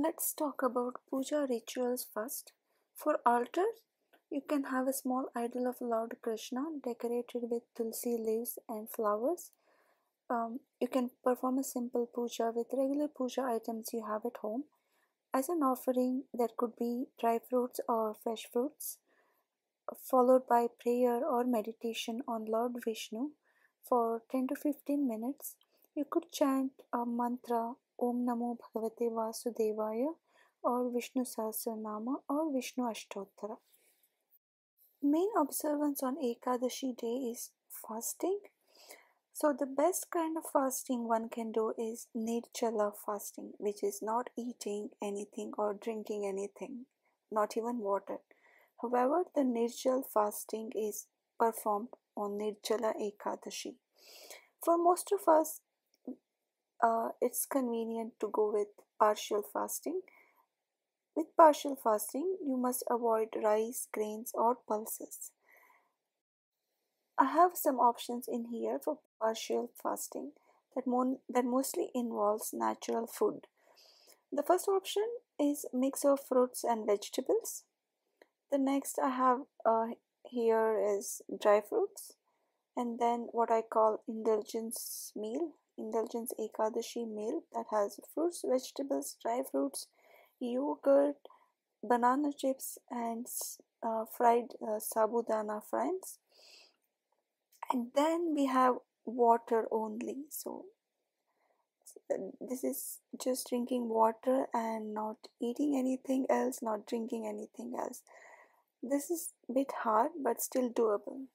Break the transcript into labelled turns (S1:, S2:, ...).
S1: Let's talk about puja rituals first. For altar, you can have a small idol of Lord Krishna decorated with tulsi leaves and flowers. Um, you can perform a simple puja with regular puja items you have at home. As an offering, there could be dry fruits or fresh fruits, followed by prayer or meditation on Lord Vishnu for 10 to 15 minutes. You could chant a mantra Om Namo Bhagavate Vasudevaya or Vishnu Sahasranama or Vishnu Ashtotra. Main observance on Ekadashi day is fasting. So the best kind of fasting one can do is nirchala fasting, which is not eating anything or drinking anything, not even water. However, the nirjal fasting is performed on Nirjala Ekadashi. For most of us, uh, it's convenient to go with partial fasting. With partial fasting, you must avoid rice, grains, or pulses. I have some options in here for partial fasting that, mon- that mostly involves natural food. The first option is mix of fruits and vegetables. The next I have uh, here is dry fruits and then what I call indulgence meal Indulgence Ekadashi meal that has fruits, vegetables, dry fruits, yogurt, banana chips, and uh, fried uh, sabudana fries. And then we have water only. So this is just drinking water and not eating anything else, not drinking anything else. This is bit hard but still doable.